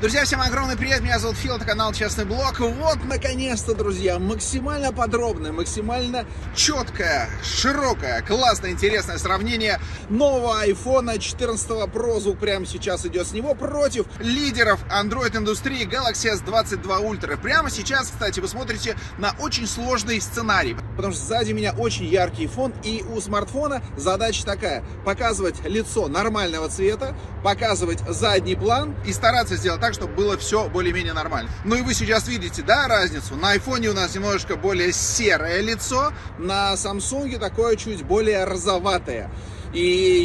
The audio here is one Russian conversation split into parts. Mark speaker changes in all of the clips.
Speaker 1: Друзья, всем огромный привет, меня зовут Фил, это канал Честный Блог. Вот, наконец-то, друзья, максимально подробное, максимально четкое, широкое, классное, интересное сравнение нового iPhone 14 Pro, звук прямо сейчас идет с него, против лидеров Android-индустрии Galaxy S22 Ultra. Прямо сейчас, кстати, вы смотрите на очень сложный сценарий потому что сзади меня очень яркий фон, и у смартфона задача такая, показывать лицо нормального цвета, показывать задний план и стараться сделать так, чтобы было все более-менее нормально. Ну и вы сейчас видите, да, разницу? На айфоне у нас немножечко более серое лицо, на Samsung такое чуть более розоватое. И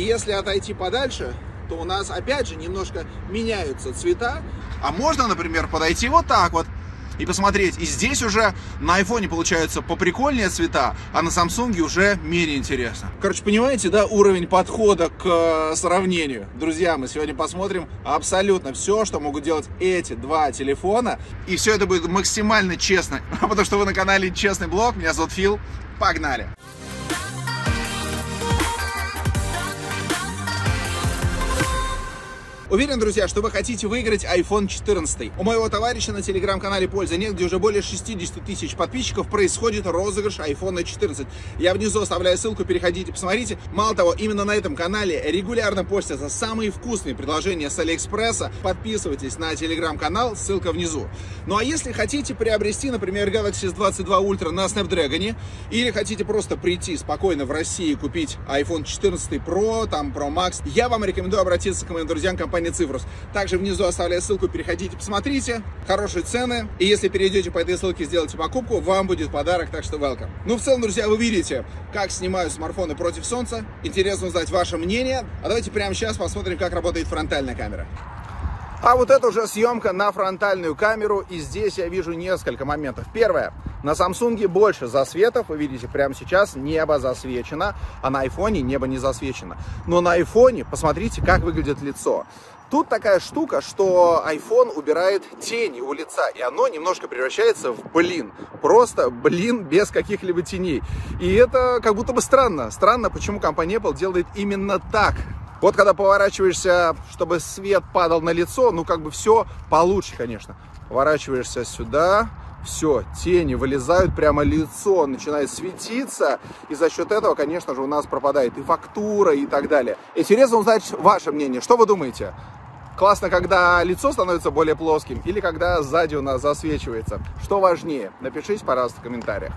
Speaker 1: если отойти подальше, то у нас опять же немножко меняются цвета. А можно, например, подойти вот так вот и посмотреть. И здесь уже на айфоне получаются поприкольнее цвета, а на Samsung уже менее интересно. Короче, понимаете, да, уровень подхода к э, сравнению. Друзья, мы сегодня посмотрим абсолютно все, что могут делать эти два телефона. И все это будет максимально честно, потому что вы на канале Честный Блог. Меня зовут Фил. Погнали! Погнали! Уверен, друзья, что вы хотите выиграть iPhone 14. У моего товарища на телеграм-канале «Польза нет», где уже более 60 тысяч подписчиков, происходит розыгрыш iPhone 14. Я внизу оставляю ссылку, переходите, посмотрите. Мало того, именно на этом канале регулярно постятся самые вкусные предложения с Алиэкспресса. Подписывайтесь на телеграм-канал, ссылка внизу. Ну а если хотите приобрести, например, Galaxy S22 Ultra на Snapdragon, или хотите просто прийти спокойно в Россию и купить iPhone 14 Pro, там Pro Max, я вам рекомендую обратиться к моим друзьям компании описании цифрус. Также внизу оставляю ссылку, переходите, посмотрите. Хорошие цены. И если перейдете по этой ссылке, сделайте покупку, вам будет подарок, так что welcome. Ну, в целом, друзья, вы видите, как снимаю смартфоны против солнца. Интересно узнать ваше мнение. А давайте прямо сейчас посмотрим, как работает фронтальная камера. А вот это уже съемка на фронтальную камеру, и здесь я вижу несколько моментов. Первое. На Samsung больше засветов, вы видите, прямо сейчас небо засвечено, а на iPhone небо не засвечено. Но на iPhone посмотрите, как выглядит лицо. Тут такая штука, что iPhone убирает тени у лица, и оно немножко превращается в блин. Просто блин без каких-либо теней. И это как будто бы странно. Странно, почему компания Apple делает именно так. Вот когда поворачиваешься, чтобы свет падал на лицо, ну как бы все получше, конечно. Поворачиваешься сюда, все, тени вылезают прямо лицо, начинает светиться, и за счет этого, конечно же, у нас пропадает и фактура, и так далее. Интересно узнать ваше мнение, что вы думаете? Классно, когда лицо становится более плоским или когда сзади у нас засвечивается. Что важнее? Напишите, пожалуйста, в комментариях.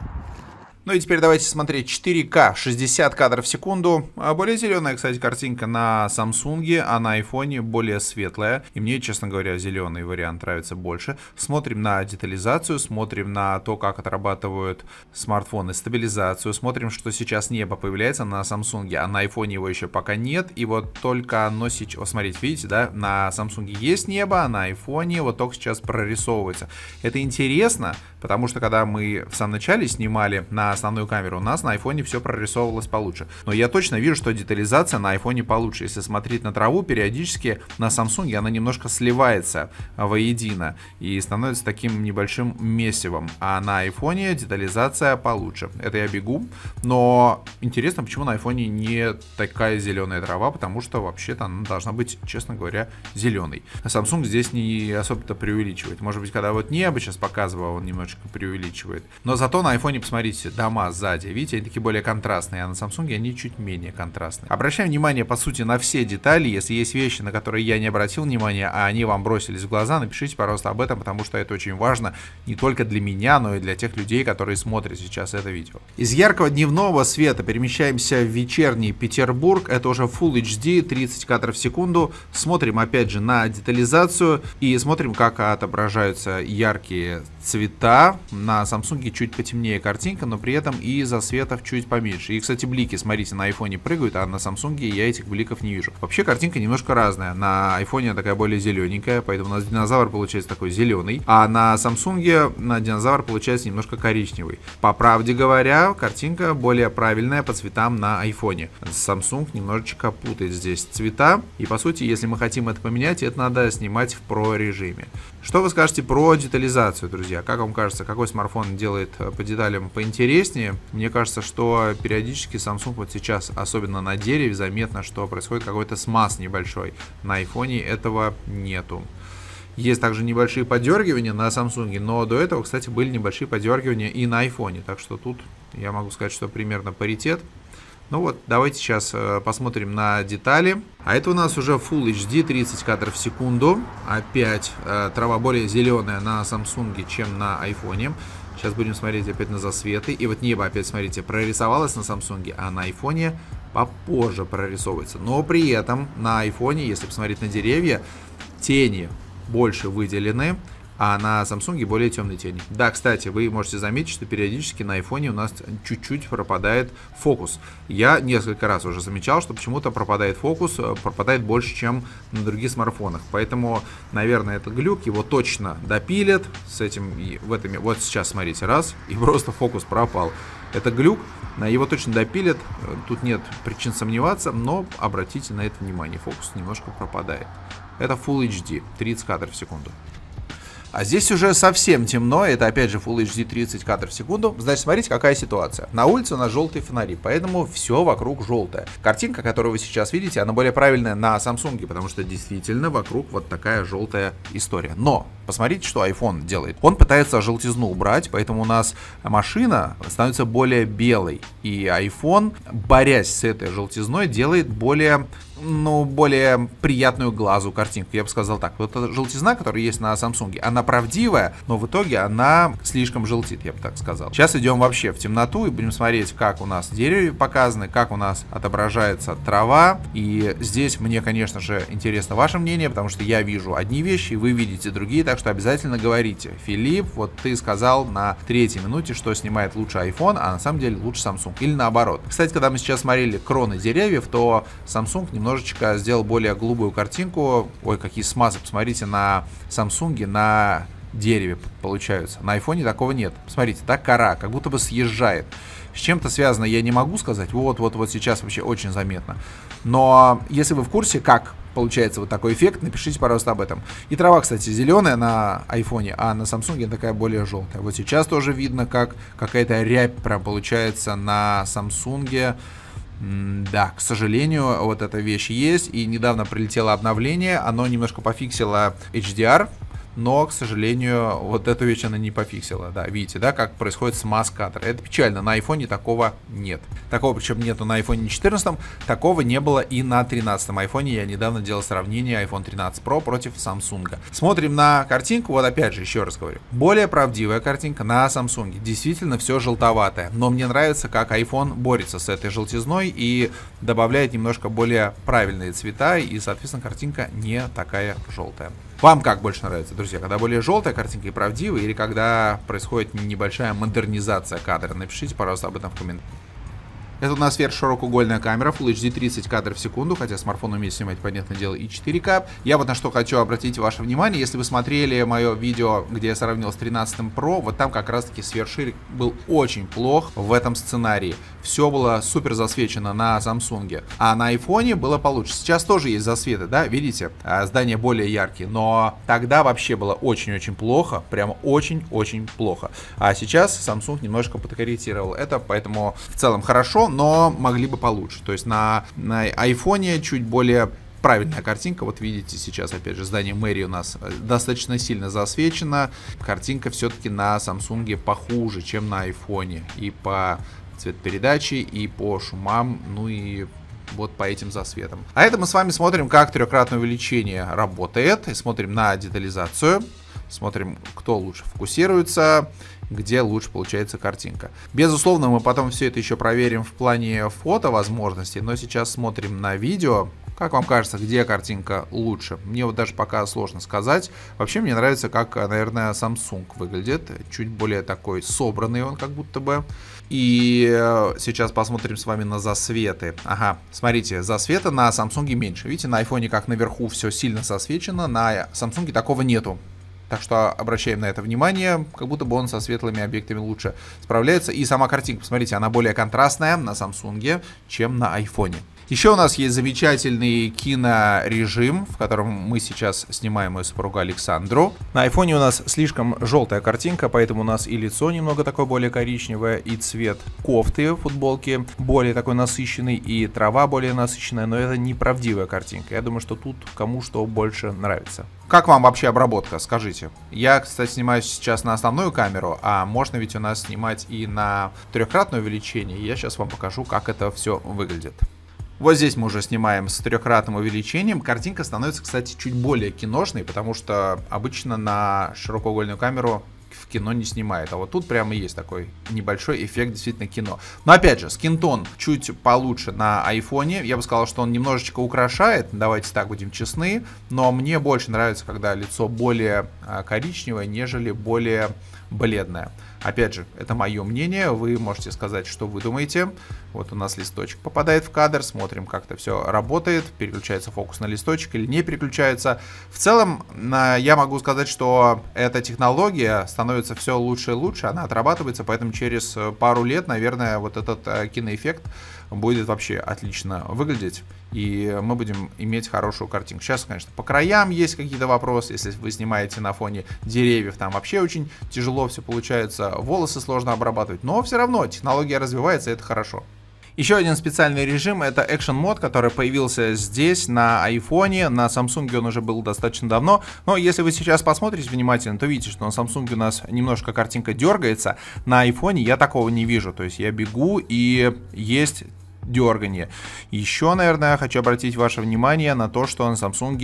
Speaker 1: Ну и теперь давайте смотреть 4К, 60 кадров в секунду. А, более зеленая, кстати, картинка на Samsung, а на iPhone более светлая. И мне, честно говоря, зеленый вариант нравится больше. Смотрим на детализацию, смотрим на то, как отрабатывают смартфоны стабилизацию, смотрим, что сейчас небо появляется на Samsung, а на iPhone его еще пока нет. И вот только носить, сейчас... Вот смотрите, видите, да, на Samsung есть небо, а на iPhone вот только сейчас прорисовывается. Это интересно, потому что когда мы в самом начале снимали на основную камеру. У нас на айфоне все прорисовывалось получше. Но я точно вижу, что детализация на айфоне получше. Если смотреть на траву, периодически на Samsung она немножко сливается а, воедино и становится таким небольшим месивом. А на айфоне детализация получше. Это я бегу. Но интересно, почему на айфоне не такая зеленая трава, потому что вообще-то она должна быть, честно говоря, зеленой. А Samsung здесь не особо-то преувеличивает. Может быть, когда вот небо сейчас показывал, он немножечко преувеличивает. Но зато на айфоне, посмотрите, да, дома сзади. Видите, они такие более контрастные, а на Samsung они чуть менее контрастные. Обращаем внимание, по сути, на все детали. Если есть вещи, на которые я не обратил внимания, а они вам бросились в глаза, напишите, пожалуйста, об этом, потому что это очень важно не только для меня, но и для тех людей, которые смотрят сейчас это видео. Из яркого дневного света перемещаемся в вечерний Петербург. Это уже Full HD, 30 кадров в секунду. Смотрим, опять же, на детализацию и смотрим, как отображаются яркие цвета. На Samsung чуть потемнее картинка, но при этом и светов чуть поменьше. И, кстати, блики, смотрите, на айфоне прыгают, а на Samsung я этих бликов не вижу. Вообще картинка немножко разная. На айфоне такая более зелененькая, поэтому у нас динозавр получается такой зеленый, а на Samsung на динозавр получается немножко коричневый. По правде говоря, картинка более правильная по цветам на айфоне. Samsung немножечко путает здесь цвета, и по сути, если мы хотим это поменять, это надо снимать в Pro режиме. Что вы скажете про детализацию, друзья? Как вам кажется, какой смартфон делает э, по деталям поинтереснее? Мне кажется, что периодически Samsung вот сейчас, особенно на дереве, заметно, что происходит какой-то смаз небольшой. На айфоне этого нету. Есть также небольшие подергивания на Samsung, но до этого, кстати, были небольшие подергивания и на iPhone. Так что тут я могу сказать, что примерно паритет. Ну вот, давайте сейчас э, посмотрим на детали. А это у нас уже Full HD 30 кадров в секунду. Опять э, трава более зеленая на Samsung, чем на iPhone. Сейчас будем смотреть опять на засветы. И вот небо опять, смотрите, прорисовалось на Samsung, а на iPhone попозже прорисовывается. Но при этом на iPhone, если посмотреть на деревья, тени больше выделены а на Samsung более темные тени. Да, кстати, вы можете заметить, что периодически на iPhone у нас чуть-чуть пропадает фокус. Я несколько раз уже замечал, что почему-то пропадает фокус, э, пропадает больше, чем на других смартфонах. Поэтому, наверное, это глюк, его точно допилят с этим, в этом, вот сейчас смотрите, раз, и просто фокус пропал. Это глюк, его точно допилят, э, тут нет причин сомневаться, но обратите на это внимание, фокус немножко пропадает. Это Full HD, 30 кадров в секунду. А здесь уже совсем темно, это опять же Full HD 30 кадров в секунду. Значит, смотрите, какая ситуация. На улице у нас желтые фонари, поэтому все вокруг желтое. Картинка, которую вы сейчас видите, она более правильная на Samsung, потому что действительно вокруг вот такая желтая история. Но посмотрите, что iPhone делает. Он пытается желтизну убрать, поэтому у нас машина становится более белой. И iPhone, борясь с этой желтизной, делает более ну, более приятную глазу картинку. Я бы сказал так. Вот эта желтизна, которая есть на Samsung, она правдивая, но в итоге она слишком желтит, я бы так сказал. Сейчас идем вообще в темноту и будем смотреть, как у нас деревья показаны, как у нас отображается трава. И здесь мне, конечно же, интересно ваше мнение, потому что я вижу одни вещи, вы видите другие, так что обязательно говорите. Филипп, вот ты сказал на третьей минуте, что снимает лучше iPhone, а на самом деле лучше Samsung. Или наоборот. Кстати, когда мы сейчас смотрели кроны деревьев, то Samsung немного немножечко сделал более голубую картинку. Ой, какие смазы, посмотрите, на Samsung, на дереве получаются. На айфоне такого нет. Посмотрите, да, кора, как будто бы съезжает. С чем-то связано я не могу сказать. Вот-вот-вот сейчас вообще очень заметно. Но если вы в курсе, как получается вот такой эффект, напишите, пожалуйста, об этом. И трава, кстати, зеленая на айфоне, а на Samsung такая более желтая. Вот сейчас тоже видно, как какая-то рябь прям получается на Samsung да, к сожалению, вот эта вещь есть. И недавно прилетело обновление, оно немножко пофиксило HDR, но, к сожалению, вот эту вещь она не пофиксила, да, видите, да, как происходит смаз кадр, это печально, на iPhone такого нет, такого причем нету на iPhone 14, такого не было и на 13 iPhone, я недавно делал сравнение iPhone 13 Pro против Samsung. Смотрим на картинку, вот опять же, еще раз говорю, более правдивая картинка на Samsung, действительно все желтоватое, но мне нравится, как iPhone борется с этой желтизной и добавляет немножко более правильные цвета, и, соответственно, картинка не такая желтая. Вам как больше нравится, друзья, когда более желтая картинка и правдивая, или когда происходит небольшая модернизация кадра? Напишите, пожалуйста, об этом в комментариях. Это у нас сверхширокоугольная камера, Full HD 30 кадров в секунду, хотя смартфон умеет снимать, понятное дело, и 4К. Я вот на что хочу обратить ваше внимание, если вы смотрели мое видео, где я сравнил с 13 Pro, вот там как раз-таки сверхширик был очень плох в этом сценарии. Все было супер засвечено на Samsung, а на iPhone было получше. Сейчас тоже есть засветы, да, видите, а, здания более яркие, но тогда вообще было очень-очень плохо, прямо очень-очень плохо. А сейчас Samsung немножко подкорректировал это, поэтому в целом хорошо, но могли бы получше. То есть на, на айфоне чуть более правильная картинка. Вот видите сейчас, опять же, здание мэрии у нас э, достаточно сильно засвечено. Картинка все-таки на Samsung похуже, чем на айфоне. И по цвет передачи, и по шумам, ну и вот по этим засветам. А это мы с вами смотрим, как трехкратное увеличение работает. И смотрим на детализацию. Смотрим, кто лучше фокусируется где лучше получается картинка. Безусловно, мы потом все это еще проверим в плане фото возможностей, но сейчас смотрим на видео. Как вам кажется, где картинка лучше? Мне вот даже пока сложно сказать. Вообще мне нравится, как, наверное, Samsung выглядит. Чуть более такой собранный он как будто бы. И э, сейчас посмотрим с вами на засветы. Ага, смотрите, засвета на Samsung меньше. Видите, на iPhone как наверху все сильно засвечено, на Samsung такого нету. Так что обращаем на это внимание, как будто бы он со светлыми объектами лучше справляется. И сама картинка, посмотрите, она более контрастная на Samsung, чем на iPhone. Еще у нас есть замечательный кинорежим, в котором мы сейчас снимаем мою супругу Александру. На айфоне у нас слишком желтая картинка, поэтому у нас и лицо немного такое более коричневое, и цвет кофты футболки более такой насыщенный, и трава более насыщенная, но это неправдивая картинка. Я думаю, что тут кому что больше нравится. Как вам вообще обработка, скажите? Я, кстати, снимаю сейчас на основную камеру, а можно ведь у нас снимать и на трехкратное увеличение. Я сейчас вам покажу, как это все выглядит. Вот здесь мы уже снимаем с трехкратным увеличением. Картинка становится, кстати, чуть более киношной, потому что обычно на широкоугольную камеру кино не снимает. А вот тут прямо есть такой небольшой эффект действительно кино. Но опять же, скинтон чуть получше на айфоне. Я бы сказал, что он немножечко украшает, давайте так будем честны. Но мне больше нравится, когда лицо более а, коричневое, нежели более бледное. Опять же, это мое мнение, вы можете сказать, что вы думаете. Вот у нас листочек попадает в кадр, смотрим, как это все работает, переключается фокус на листочек или не переключается. В целом, я могу сказать, что эта технология становится становится все лучше и лучше, она отрабатывается, поэтому через э, пару лет, наверное, вот этот э, киноэффект будет вообще отлично выглядеть, и мы будем иметь хорошую картинку. Сейчас, конечно, по краям есть какие-то вопросы, если вы снимаете на фоне деревьев, там вообще очень тяжело все получается, волосы сложно обрабатывать, но все равно технология развивается, и это хорошо. Еще один специальный режим это Action Mode, который появился здесь на айфоне, на Samsung он уже был достаточно давно, но если вы сейчас посмотрите внимательно, то видите, что на Samsung у нас немножко картинка дергается, на айфоне я такого не вижу, то есть я бегу и есть дергание. Еще, наверное, хочу обратить ваше внимание на то, что на Samsung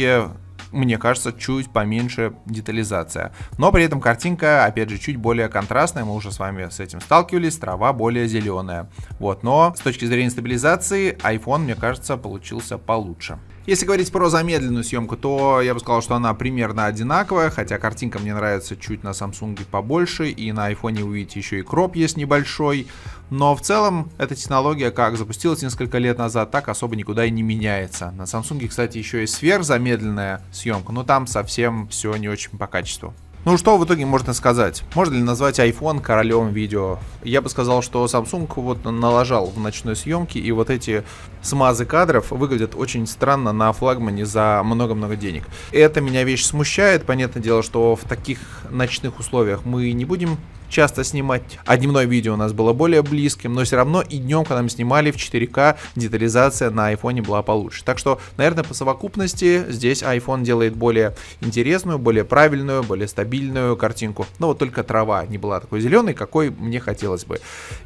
Speaker 1: мне кажется, чуть поменьше детализация. Но при этом картинка, опять же, чуть более контрастная, мы уже с вами с этим сталкивались, трава более зеленая. Вот, но с точки зрения стабилизации iPhone, мне кажется, получился получше. Если говорить про замедленную съемку, то я бы сказал, что она примерно одинаковая, хотя картинка мне нравится чуть на Samsung побольше, и на iPhone вы еще и кроп есть небольшой. Но в целом эта технология как запустилась несколько лет назад, так особо никуда и не меняется. На Samsung, кстати, еще и сверхзамедленная съемка, но там совсем все не очень по качеству. Ну что в итоге можно сказать? Можно ли назвать iPhone королем видео? Я бы сказал, что Samsung вот налажал в ночной съемке, и вот эти смазы кадров выглядят очень странно на флагмане за много-много денег. Это меня вещь смущает, понятное дело, что в таких ночных условиях мы не будем часто снимать, а дневное видео у нас было более близким, но все равно и днем, когда мы снимали в 4К, детализация на iPhone была получше. Так что, наверное, по совокупности здесь iPhone делает более интересную, более правильную, более стабильную картинку. Но вот только трава не была такой зеленой, какой мне хотелось бы.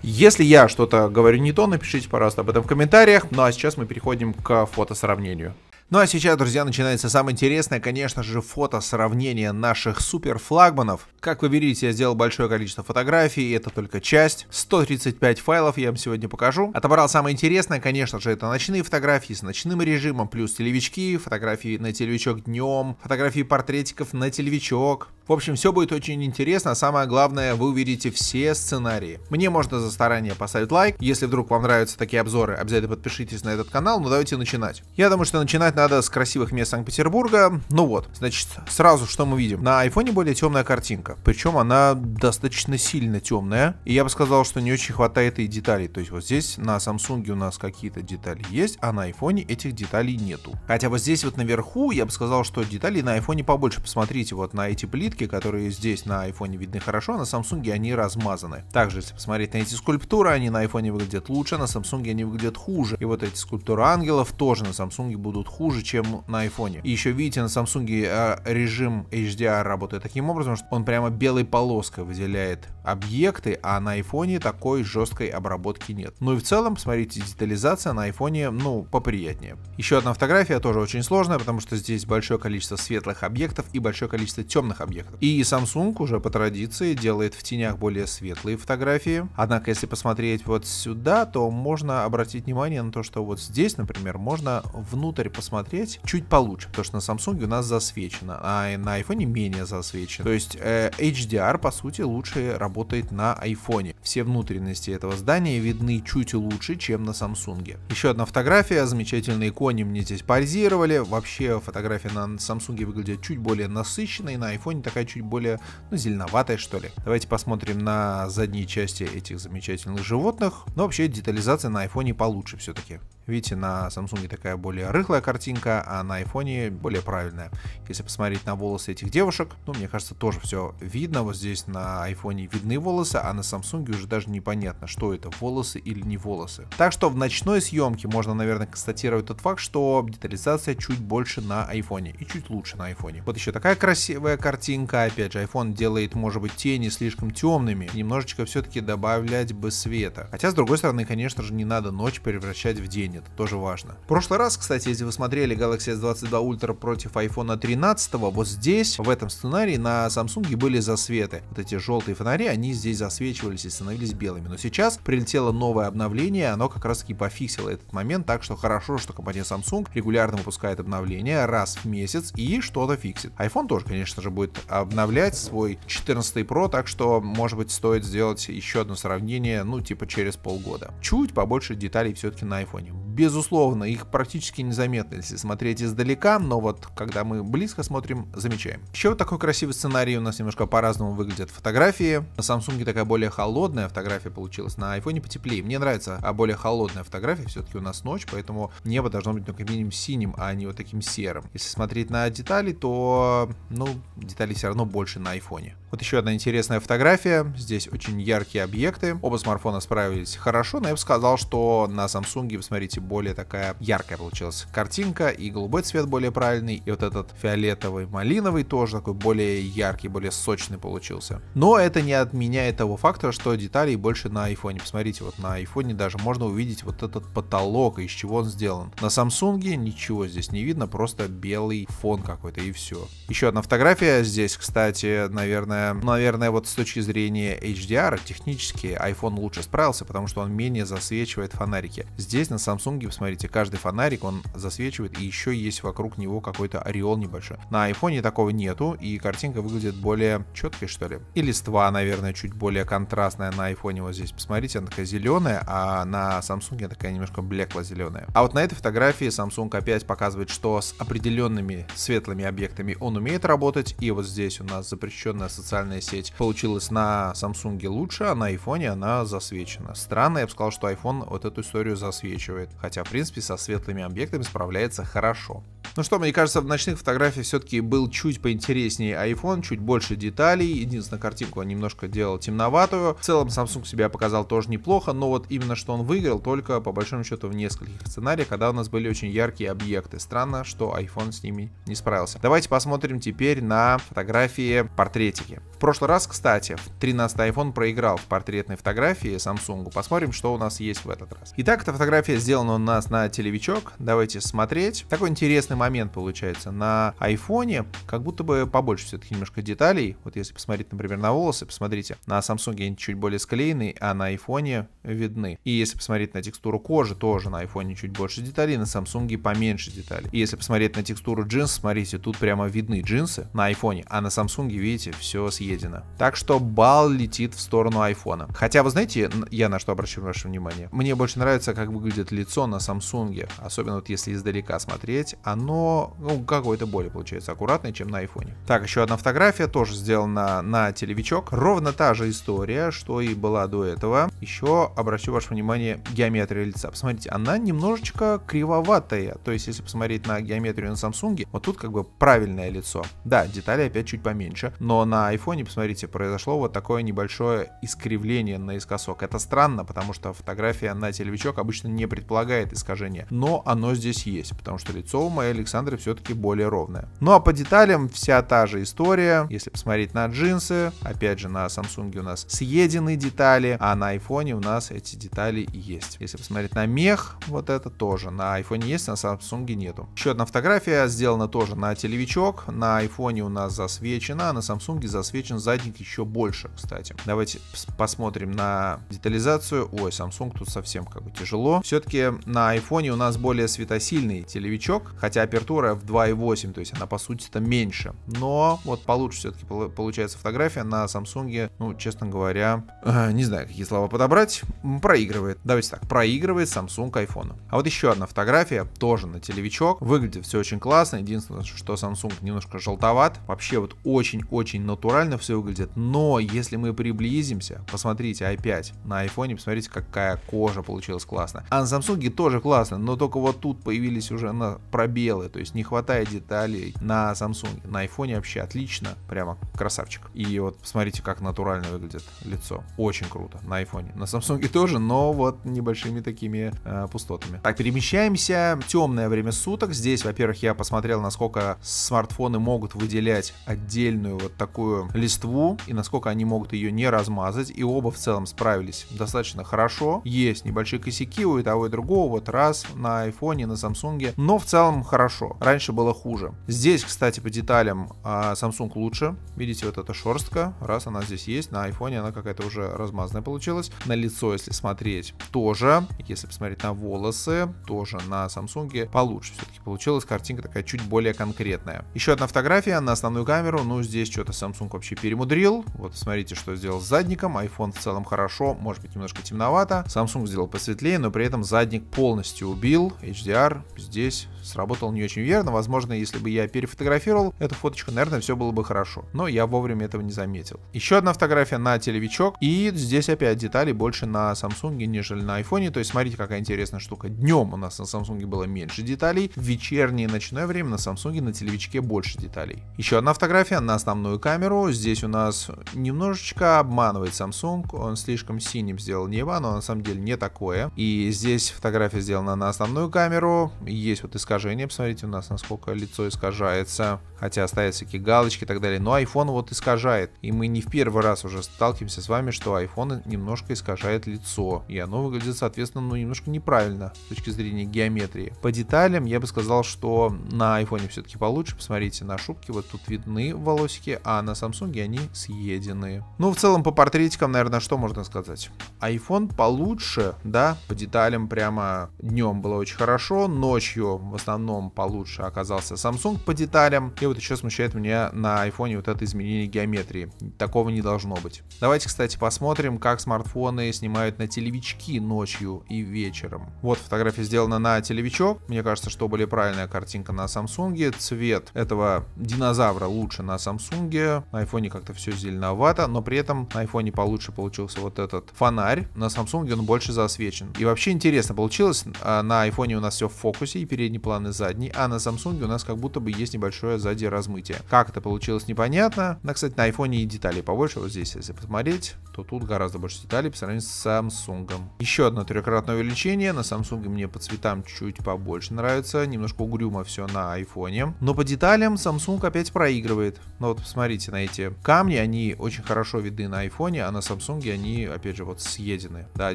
Speaker 1: Если я что-то говорю не то, напишите, пожалуйста, об этом в комментариях. Ну а сейчас мы переходим к фотосравнению. Ну а сейчас, друзья, начинается самое интересное, конечно же, фото сравнения наших супер флагманов. Как вы видите, я сделал большое количество фотографий, и это только часть. 135 файлов я вам сегодня покажу. Отобрал самое интересное, конечно же, это ночные фотографии с ночным режимом, плюс телевички, фотографии на телевичок днем, фотографии портретиков на телевичок. В общем, все будет очень интересно, а самое главное, вы увидите все сценарии. Мне можно за старание поставить лайк, если вдруг вам нравятся такие обзоры, обязательно подпишитесь на этот канал, но ну, давайте начинать. Я думаю, что начинать начинать надо с красивых мест Санкт-Петербурга. Ну вот, значит, сразу что мы видим? На айфоне более темная картинка. Причем она достаточно сильно темная. И я бы сказал, что не очень хватает и деталей. То есть вот здесь на Samsung у нас какие-то детали есть, а на айфоне этих деталей нету. Хотя вот здесь вот наверху я бы сказал, что деталей на айфоне побольше. Посмотрите вот на эти плитки, которые здесь на айфоне видны хорошо, а на Samsung они размазаны. Также, если посмотреть на эти скульптуры, они на айфоне выглядят лучше, а на Samsung они выглядят хуже. И вот эти скульптуры ангелов тоже на Samsung будут хуже хуже, чем на айфоне. И еще видите, на Samsung э, режим HDR работает таким образом, что он прямо белой полоской выделяет объекты, а на айфоне такой жесткой обработки нет. Ну и в целом, посмотрите, детализация на айфоне, ну, поприятнее. Еще одна фотография тоже очень сложная, потому что здесь большое количество светлых объектов и большое количество темных объектов. И Samsung уже по традиции делает в тенях более светлые фотографии. Однако, если посмотреть вот сюда, то можно обратить внимание на то, что вот здесь, например, можно внутрь посмотреть посмотреть чуть получше, потому что на Samsung у нас засвечено, а на iPhone менее засвечено. То есть э, HDR, по сути, лучше работает на iPhone. Все внутренности этого здания видны чуть лучше, чем на Samsung. Еще одна фотография, замечательные кони мне здесь позировали. Вообще фотография на Samsung выглядит чуть более насыщенной, на iPhone такая чуть более ну, зеленоватая, что ли. Давайте посмотрим на задние части этих замечательных животных. Но вообще детализация на iPhone получше все-таки. Видите, на Samsung такая более рыхлая картинка, а на iPhone более правильная. Если посмотреть на волосы этих девушек, ну, мне кажется, тоже все видно. Вот здесь на iPhone видны волосы, а на Samsung уже даже непонятно, что это, волосы или не волосы. Так что в ночной съемке можно, наверное, констатировать тот факт, что детализация чуть больше на iPhone и чуть лучше на iPhone. Вот еще такая красивая картинка. Опять же, iPhone делает, может быть, тени слишком темными. Немножечко все-таки добавлять бы света. Хотя, с другой стороны, конечно же, не надо ночь превращать в день это тоже важно. В прошлый раз, кстати, если вы смотрели Galaxy S22 Ultra против iPhone 13, вот здесь, в этом сценарии, на Samsung были засветы. Вот эти желтые фонари, они здесь засвечивались и становились белыми. Но сейчас прилетело новое обновление, оно как раз таки пофиксило этот момент, так что хорошо, что компания Samsung регулярно выпускает обновления раз в месяц и что-то фиксит. iPhone тоже, конечно же, будет обновлять свой 14 Pro, так что, может быть, стоит сделать еще одно сравнение, ну, типа через полгода. Чуть побольше деталей все-таки на iPhone безусловно, их практически незаметно, если смотреть издалека, но вот когда мы близко смотрим, замечаем. Еще такой красивый сценарий, у нас немножко по-разному выглядят фотографии. На Samsung такая более холодная фотография получилась, на iPhone потеплее. Мне нравится а более холодная фотография, все-таки у нас ночь, поэтому небо должно быть ну, как минимум синим, а не вот таким серым. Если смотреть на детали, то, ну, детали все равно больше на iPhone. Вот еще одна интересная фотография, здесь очень яркие объекты, оба смартфона справились хорошо, но я бы сказал, что на Samsung, посмотрите видите, более такая яркая получилась картинка, и голубой цвет более правильный, и вот этот фиолетовый, малиновый тоже такой более яркий, более сочный получился. Но это не отменяет того фактора, что деталей больше на айфоне. Посмотрите, вот на айфоне даже можно увидеть вот этот потолок, из чего он сделан. На Samsung ничего здесь не видно, просто белый фон какой-то и все. Еще одна фотография здесь, кстати, наверное, наверное, вот с точки зрения HDR, технически iPhone лучше справился, потому что он менее засвечивает фонарики. Здесь на Samsung Samsung, посмотрите, каждый фонарик он засвечивает, и еще есть вокруг него какой-то ореол небольшой. На iPhone такого нету, и картинка выглядит более четкой, что ли. И листва, наверное, чуть более контрастная на iPhone вот здесь. Посмотрите, она такая зеленая, а на Samsung она такая немножко блекло-зеленая. А вот на этой фотографии Samsung опять показывает, что с определенными светлыми объектами он умеет работать, и вот здесь у нас запрещенная социальная сеть получилась на Samsung лучше, а на iPhone она засвечена. Странно, я бы сказал, что iPhone вот эту историю засвечивает хотя в принципе со светлыми объектами справляется хорошо. Ну что, мне кажется, в ночных фотографиях все-таки был чуть поинтереснее iPhone, чуть больше деталей. Единственное, картинку он немножко делал темноватую. В целом Samsung себя показал тоже неплохо, но вот именно что он выиграл, только по большому счету в нескольких сценариях, когда у нас были очень яркие объекты. Странно, что iPhone с ними не справился. Давайте посмотрим теперь на фотографии портретики. В прошлый раз, кстати, 13 iPhone проиграл в портретной фотографии Samsung. Посмотрим, что у нас есть в этот раз. Итак, эта фотография сделана он у нас на телевичок. Давайте смотреть. Такой интересный момент получается. На айфоне как будто бы побольше все-таки немножко деталей. Вот если посмотреть, например, на волосы, посмотрите, на Samsung они чуть более склеены а на айфоне видны. И если посмотреть на текстуру кожи, тоже на айфоне чуть больше деталей, на Samsung поменьше деталей. И если посмотреть на текстуру джинс, смотрите, тут прямо видны джинсы на айфоне, а на Samsung, видите, все съедено. Так что бал летит в сторону айфона. Хотя, вы знаете, я на что обращаю ваше внимание? Мне больше нравится, как выглядит лицо лицо на Samsung, особенно вот если издалека смотреть, оно ну, какое-то более получается аккуратное, чем на iPhone. Так, еще одна фотография, тоже сделана на телевичок. Ровно та же история, что и была до этого. Еще обращу ваше внимание геометрия лица. Посмотрите, она немножечко кривоватая. То есть, если посмотреть на геометрию на Samsung, вот тут как бы правильное лицо. Да, детали опять чуть поменьше, но на iPhone, посмотрите, произошло вот такое небольшое искривление наискосок. Это странно, потому что фотография на телевичок обычно не предполагает предполагает искажение, но оно здесь есть, потому что лицо у моей Александры все-таки более ровное. Ну а по деталям вся та же история, если посмотреть на джинсы, опять же на Samsung у нас съедены детали, а на iPhone у нас эти детали есть. Если посмотреть на мех, вот это тоже, на iPhone есть, а на Samsung нету. Еще одна фотография сделана тоже на телевичок, на iPhone у нас засвечена, а на Samsung засвечен задник еще больше, кстати. Давайте посмотрим на детализацию. Ой, Samsung тут совсем как бы тяжело. Все-таки на iPhone у нас более светосильный телевичок, хотя апертура в 2.8, то есть она по сути-то меньше. Но вот получше все-таки получается фотография на Samsung, ну, честно говоря, э, не знаю, какие слова подобрать, проигрывает. Давайте так, проигрывает Samsung к iPhone. А вот еще одна фотография, тоже на телевичок, выглядит все очень классно, единственное, что Samsung немножко желтоват, вообще вот очень-очень натурально все выглядит, но если мы приблизимся, посмотрите i5 на iPhone, посмотрите, какая кожа получилась классная. А на Samsung Силги тоже классно, но только вот тут появились уже на пробелы, то есть не хватает деталей на Samsung. На iPhone вообще отлично, прямо красавчик. И вот посмотрите, как натурально выглядит лицо. Очень круто на iPhone. На Samsung тоже, но вот небольшими такими э, пустотами. Так, перемещаемся. Темное время суток. Здесь, во-первых, я посмотрел, насколько смартфоны могут выделять отдельную вот такую листву и насколько они могут ее не размазать. И оба в целом справились достаточно хорошо. Есть небольшие косяки у и того и другого дорого, вот раз на айфоне, на Samsung, но в целом хорошо. Раньше было хуже. Здесь, кстати, по деталям а, Samsung лучше. Видите, вот эта шерстка, раз она здесь есть, на айфоне она какая-то уже размазанная получилась. На лицо, если смотреть, тоже. Если посмотреть на волосы, тоже на Samsung получше. Все-таки получилась картинка такая чуть более конкретная. Еще одна фотография на основную камеру. Ну, здесь что-то Samsung вообще перемудрил. Вот смотрите, что сделал с задником. iPhone в целом хорошо, может быть немножко темновато. Samsung сделал посветлее, но при этом задник задник полностью убил, HDR здесь сработал не очень верно. Возможно, если бы я перефотографировал эту фоточку, наверное, все было бы хорошо. Но я вовремя этого не заметил. Еще одна фотография на телевичок. И здесь опять детали больше на Samsung, нежели на iPhone. То есть смотрите, какая интересная штука. Днем у нас на Samsung было меньше деталей. В вечернее и ночное время на Samsung на телевичке больше деталей. Еще одна фотография на основную камеру. Здесь у нас немножечко обманывает Samsung. Он слишком синим сделал небо, но на самом деле не такое. И здесь фотография сделана на основную камеру. Есть вот искажение искажения. Посмотрите у нас, насколько лицо искажается. Хотя остаются всякие галочки и так далее. Но iPhone вот искажает. И мы не в первый раз уже сталкиваемся с вами, что iPhone немножко искажает лицо. И оно выглядит, соответственно, ну, немножко неправильно с точки зрения геометрии. По деталям я бы сказал, что на iPhone все-таки получше. Посмотрите, на шубке вот тут видны волосики, а на Samsung они съедены. Ну, в целом, по портретикам, наверное, что можно сказать? iPhone получше, да, по деталям прямо днем было очень хорошо, ночью в основном получше оказался Samsung по деталям. И вот еще смущает меня на iPhone вот это изменение геометрии. Такого не должно быть. Давайте, кстати, посмотрим, как смартфоны снимают на телевички ночью и вечером. Вот фотография сделана на телевичок. Мне кажется, что более правильная картинка на Samsung. Цвет этого динозавра лучше на Samsung. На айфоне как-то все зеленовато, но при этом на айфоне получше получился вот этот фонарь. На Samsung он больше засвечен. И вообще интересно получилось. А, на айфоне у нас все в фокусе и передний план планы задний, а на Samsung у нас как будто бы есть небольшое сзади размытие. Как это получилось, непонятно. Но, кстати, на айфоне и деталей побольше. Вот здесь, если посмотреть, то тут гораздо больше деталей по сравнению с Samsung. Еще одно трехкратное увеличение. На Samsung мне по цветам чуть побольше нравится. Немножко угрюмо все на айфоне. Но по деталям Samsung опять проигрывает. Но вот посмотрите на эти камни. Они очень хорошо видны на айфоне, а на Samsung они, опять же, вот съедены. Да,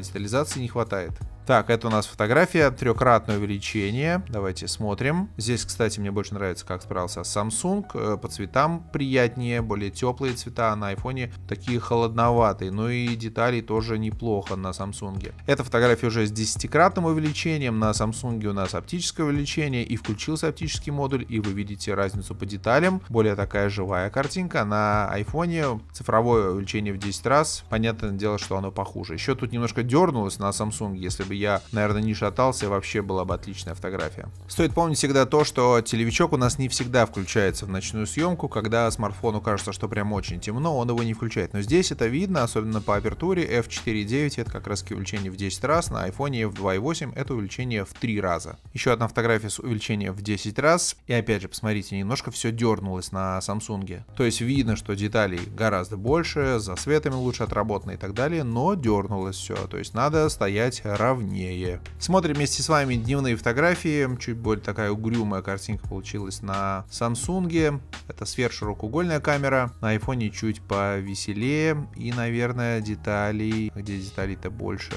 Speaker 1: детализации не хватает. Так, это у нас фотография, трехкратное увеличение. Давайте смотрим. Здесь, кстати, мне больше нравится, как справился Samsung. Э, по цветам приятнее, более теплые цвета. А на айфоне такие холодноватые. Но ну и деталей тоже неплохо на Samsung. Эта фотография уже с десятикратным увеличением. На Samsung у нас оптическое увеличение. И включился оптический модуль. И вы видите разницу по деталям. Более такая живая картинка. На айфоне цифровое увеличение в 10 раз. Понятное дело, что оно похуже. Еще тут немножко дернулось на Samsung, если бы я, наверное, не шатался, вообще была бы отличная фотография. Стоит помнить всегда то, что телевичок у нас не всегда включается в ночную съемку, когда смартфону кажется, что прям очень темно, он его не включает. Но здесь это видно, особенно по апертуре f4.9, это как раз увеличение в 10 раз, на iPhone f2.8 это увеличение в 3 раза. Еще одна фотография с увеличением в 10 раз, и опять же, посмотрите, немножко все дернулось на Samsung. То есть видно, что деталей гораздо больше, за светами лучше отработано и так далее, но дернулось все, то есть надо стоять равно поровнее. Смотрим вместе с вами дневные фотографии. Чуть более такая угрюмая картинка получилась на Samsung. Это сверхширокоугольная камера. На iPhone чуть повеселее. И, наверное, деталей. Где деталей-то больше?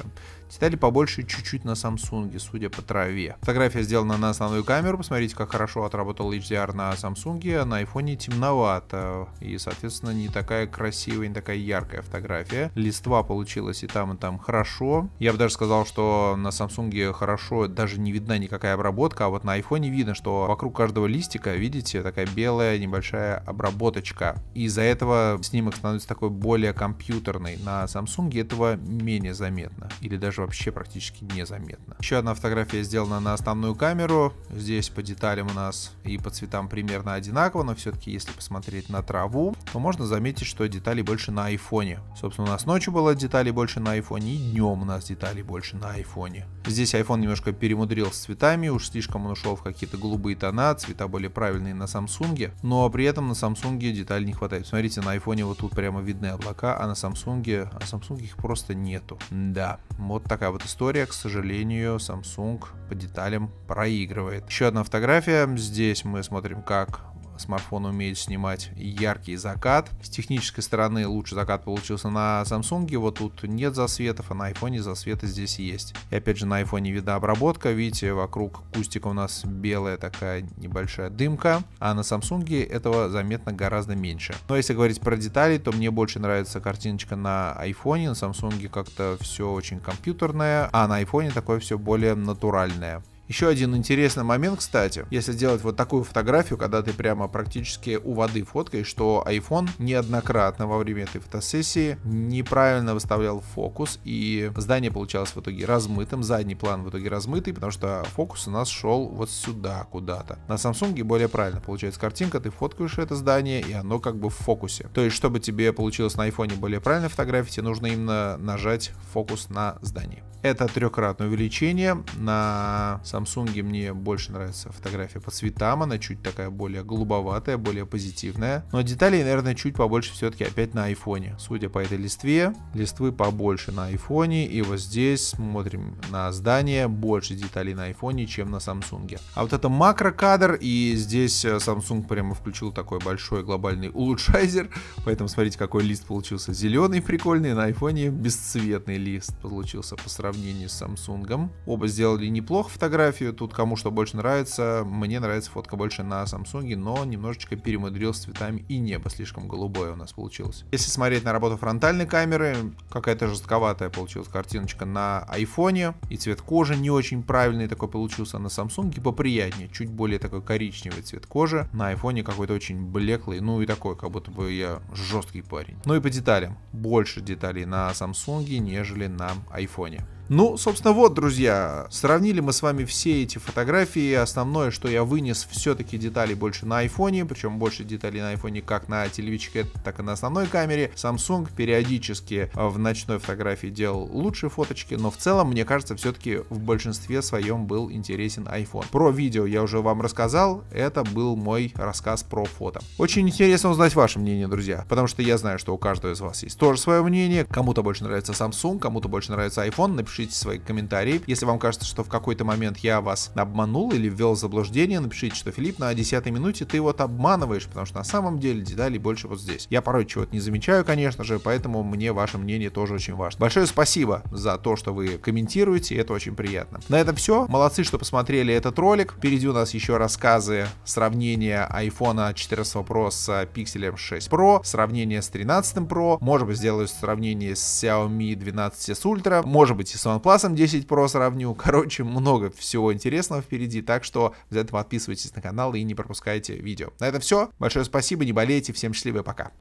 Speaker 1: Детали побольше чуть-чуть на Samsung, судя по траве. Фотография сделана на основную камеру. Посмотрите, как хорошо отработал HDR на Samsung. А на iPhone темновато. И, соответственно, не такая красивая, не такая яркая фотография. Листва получилась и там, и там хорошо. Я бы даже сказал, что на Samsung хорошо даже не видна никакая обработка. А вот на iPhone видно, что вокруг каждого листика, видите, такая белая небольшая обработочка. Из-за этого снимок становится такой более компьютерный. На Samsung этого менее заметно. Или даже вообще практически незаметно. Еще одна фотография сделана на основную камеру. Здесь по деталям у нас и по цветам примерно одинаково, но все-таки если посмотреть на траву, то можно заметить, что детали больше на айфоне. Собственно, у нас ночью было деталей больше на айфоне, и днем у нас деталей больше на айфоне. Здесь iPhone немножко перемудрил с цветами, уж слишком он ушел в какие-то голубые тона, цвета были правильные на Samsung, но при этом на Samsung деталей не хватает. Смотрите, на iPhone вот тут прямо видны облака, а на Samsung, а Samsung их просто нету. Да, вот такая вот история, к сожалению, Samsung по деталям проигрывает. Еще одна фотография. Здесь мы смотрим, как смартфон умеет снимать яркий закат. С технической стороны лучше закат получился на Samsung, вот тут нет засветов, а на iPhone засветы здесь есть. И опять же на iPhone видна обработка, видите, вокруг кустика у нас белая такая небольшая дымка, а на Samsung этого заметно гораздо меньше. Но если говорить про детали, то мне больше нравится картиночка на iPhone, на Samsung как-то все очень компьютерное, а на iPhone такое все более натуральное. Еще один интересный момент, кстати, если делать вот такую фотографию, когда ты прямо практически у воды фоткаешь, что iPhone неоднократно во время этой фотосессии неправильно выставлял фокус, и здание получалось в итоге размытым, задний план в итоге размытый, потому что фокус у нас шел вот сюда куда-то. На Samsung более правильно получается картинка, ты фоткаешь это здание, и оно как бы в фокусе. То есть, чтобы тебе получилось на iPhone более правильно фотографии, тебе нужно именно нажать фокус на здание. Это трехкратное увеличение на Samsung мне больше нравится фотография по цветам, она чуть такая более голубоватая, более позитивная. Но деталей, наверное, чуть побольше все-таки опять на айфоне. Судя по этой листве, листвы побольше на айфоне. И вот здесь смотрим на здание, больше деталей на айфоне, чем на Samsung. А вот это макрокадр, и здесь э, Samsung прямо включил такой большой глобальный улучшайзер. Поэтому смотрите, какой лист получился зеленый, прикольный. На айфоне бесцветный лист получился по сравнению с Samsung. Оба сделали неплохо фотографии фотографию, тут кому что больше нравится. Мне нравится фотка больше на Samsung, но немножечко перемудрил с цветами и небо слишком голубое у нас получилось. Если смотреть на работу фронтальной камеры, какая-то жестковатая получилась картиночка на айфоне, и цвет кожи не очень правильный такой получился а на Samsung, поприятнее, чуть более такой коричневый цвет кожи, на айфоне какой-то очень блеклый, ну и такой, как будто бы я жесткий парень. Ну и по деталям, больше деталей на Samsung, нежели на айфоне. Ну, собственно, вот, друзья, сравнили мы с вами все эти фотографии. Основное, что я вынес, все-таки детали больше на айфоне, причем больше деталей на айфоне как на телевичке, так и на основной камере. Samsung периодически э, в ночной фотографии делал лучшие фоточки, но в целом, мне кажется, все-таки в большинстве своем был интересен iPhone. Про видео я уже вам рассказал, это был мой рассказ про фото. Очень интересно узнать ваше мнение, друзья, потому что я знаю, что у каждого из вас есть тоже свое мнение. Кому-то больше нравится Samsung, кому-то больше нравится iPhone, напишите напишите свои комментарии. Если вам кажется, что в какой-то момент я вас обманул или ввел в заблуждение, напишите, что Филипп на 10 минуте ты вот обманываешь, потому что на самом деле деталей больше вот здесь. Я порой чего-то не замечаю, конечно же, поэтому мне ваше мнение тоже очень важно. Большое спасибо за то, что вы комментируете, это очень приятно. На этом все. Молодцы, что посмотрели этот ролик. Впереди у нас еще рассказы сравнение iPhone 14 Pro с Pixel 6 Pro, сравнение с 13 Pro, может быть сделаю сравнение с Xiaomi 12 с Ultra, может быть и с с OnePlus 10 Pro сравню. Короче, много всего интересного впереди, так что за это подписывайтесь на канал и не пропускайте видео. На этом все. Большое спасибо, не болейте, всем счастливо пока.